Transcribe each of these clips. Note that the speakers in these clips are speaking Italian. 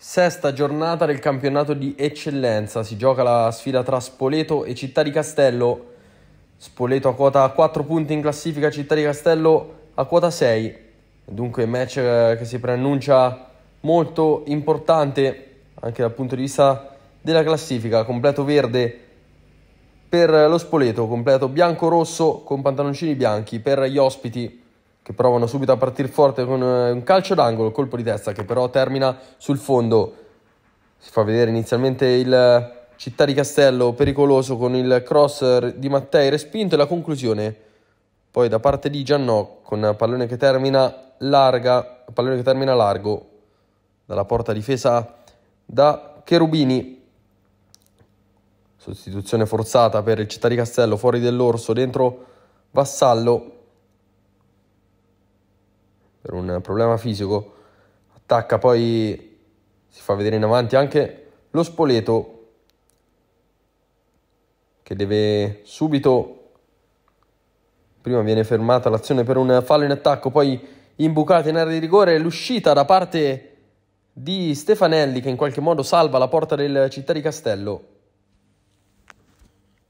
Sesta giornata del campionato di eccellenza, si gioca la sfida tra Spoleto e Città di Castello. Spoleto a quota 4 punti in classifica, Città di Castello a quota 6. Dunque match eh, che si preannuncia molto importante anche dal punto di vista della classifica, completo verde per lo Spoleto, completo bianco-rosso con pantaloncini bianchi per gli ospiti che provano subito a partire forte con eh, un calcio d'angolo, colpo di testa che però termina sul fondo. Si fa vedere inizialmente il eh, Città di Castello pericoloso con il cross eh, di Mattei respinto e la conclusione poi da parte di Giannò con pallone che termina larga, pallone che termina largo dalla porta difesa da Cherubini. Sostituzione forzata per il Città di Castello fuori dell'orso, dentro Vassallo per un problema fisico. Attacca poi, si fa vedere in avanti anche lo Spoleto che deve subito, prima viene fermata l'azione per un fallo in attacco, poi imbucata in area di rigore, l'uscita da parte di Stefanelli che in qualche modo salva la porta del Città di Castello.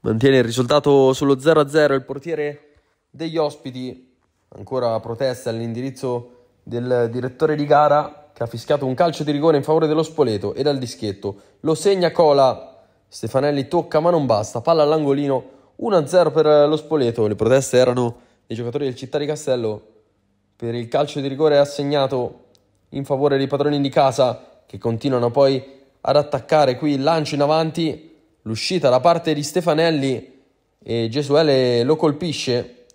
Mantiene il risultato sullo 0-0 il portiere degli ospiti ancora proteste all'indirizzo del direttore di gara che ha fischiato un calcio di rigore in favore dello Spoleto e dal dischetto. Lo segna Cola, Stefanelli tocca ma non basta, palla all'angolino, 1-0 per lo Spoleto. Le proteste erano dei giocatori del Città di Castello per il calcio di rigore assegnato in favore dei padroni di casa che continuano poi ad attaccare qui il lancio in avanti, l'uscita da parte di Stefanelli e Gesuele lo colpisce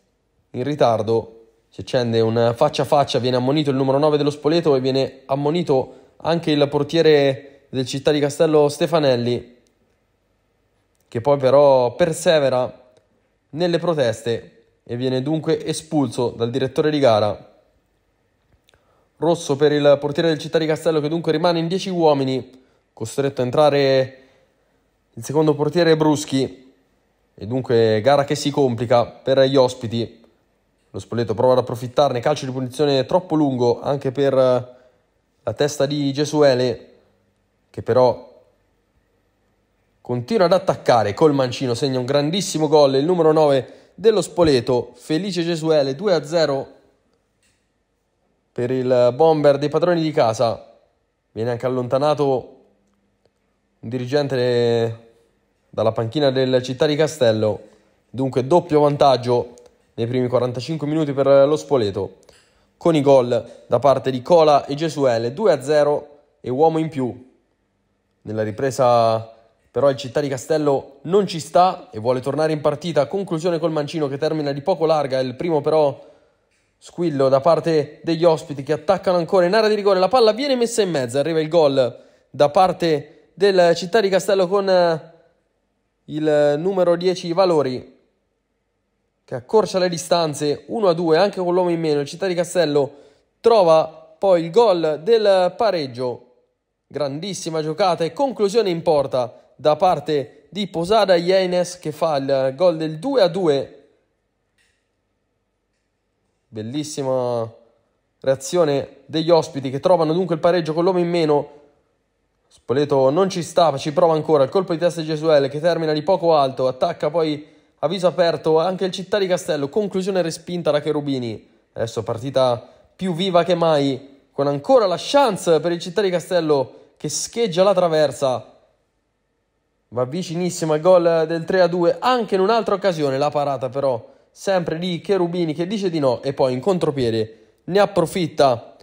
in ritardo si accende un faccia a faccia, viene ammonito il numero 9 dello Spoleto e viene ammonito anche il portiere del Città di Castello Stefanelli, che poi però persevera nelle proteste e viene dunque espulso dal direttore di gara. Rosso per il portiere del Città di Castello che dunque rimane in 10 uomini, costretto a entrare il secondo portiere Bruschi e dunque gara che si complica per gli ospiti lo Spoleto prova ad approfittarne, calcio di punizione troppo lungo anche per eh, la testa di Gesuele, che però continua ad attaccare col mancino, segna un grandissimo gol, il numero 9 dello Spoleto, Felice Gesuele, 2-0 per il bomber dei padroni di casa. Viene anche allontanato un dirigente dalla panchina del Città di Castello, dunque doppio vantaggio nei primi 45 minuti per eh, lo Spoleto, con i gol da parte di Cola e Gesuele, 2-0 e uomo in più. Nella ripresa però il Città di Castello non ci sta e vuole tornare in partita, conclusione col Mancino che termina di poco larga, il primo però squillo da parte degli ospiti che attaccano ancora in area di rigore, la palla viene messa in mezzo, arriva il gol da parte del Città di Castello con eh, il numero 10 Valori che accorcia le distanze 1-2 anche con l'uomo in meno. Il Città di Castello trova poi il gol del pareggio. Grandissima giocata e conclusione in porta da parte di Posada Ienes che fa il gol del 2-2. Bellissima reazione degli ospiti che trovano dunque il pareggio con l'uomo in meno. Spoleto non ci sta, ci prova ancora. Il colpo di testa di Gesuele che termina di poco alto, attacca poi Avviso aperto anche il Città di Castello, conclusione respinta da Cherubini. Adesso partita più viva che mai, con ancora la chance per il Città di Castello che scheggia la traversa. Va vicinissimo al gol del 3 a 2, anche in un'altra occasione, la parata però sempre di Cherubini che dice di no e poi in contropiede ne approfitta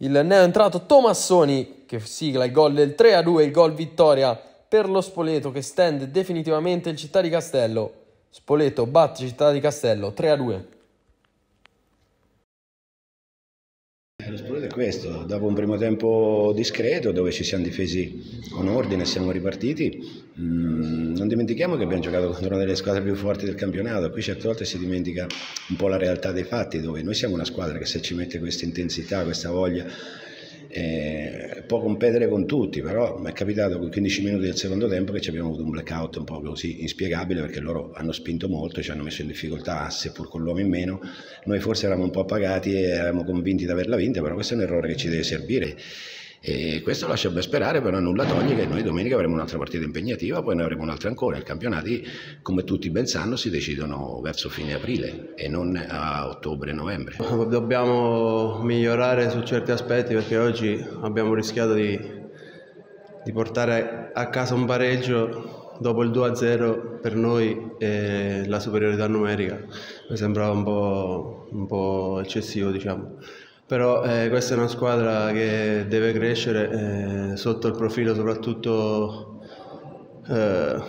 il neo entrato Tomassoni che sigla il gol del 3 a 2, il gol vittoria per lo Spoleto che stende definitivamente il Città di Castello. Spoleto batte Città di Castello 3 a 2. Eh, lo Spoleto è questo, dopo un primo tempo discreto dove ci siamo difesi con ordine, siamo ripartiti, mm, non dimentichiamo che abbiamo giocato contro una delle squadre più forti del campionato, qui certe volte si dimentica un po' la realtà dei fatti dove noi siamo una squadra che se ci mette questa intensità, questa voglia eh, può competere con tutti, però mi è capitato con 15 minuti del secondo tempo che abbiamo avuto un blackout un po' così inspiegabile perché loro hanno spinto molto, ci hanno messo in difficoltà, seppur con l'uomo in meno, noi forse eravamo un po' appagati e eravamo convinti di averla vinta, però questo è un errore che ci deve servire. E questo lascia ben sperare, però nulla toglie che noi domenica avremo un'altra partita impegnativa, poi ne avremo un'altra ancora. I campionati, come tutti ben sanno, si decidono verso fine aprile e non a ottobre-novembre. Dobbiamo migliorare su certi aspetti perché oggi abbiamo rischiato di, di portare a casa un pareggio dopo il 2-0 per noi e la superiorità numerica. Mi sembrava un po', un po eccessivo, diciamo però eh, questa è una squadra che deve crescere eh, sotto il profilo soprattutto eh,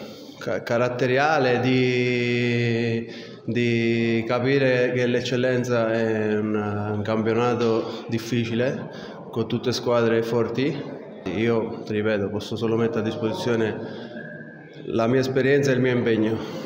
caratteriale di, di, capire che l'eccellenza è un, un, campionato difficile con tutte squadre forti io ti ripeto posso solo mettere a disposizione la mia esperienza e il mio impegno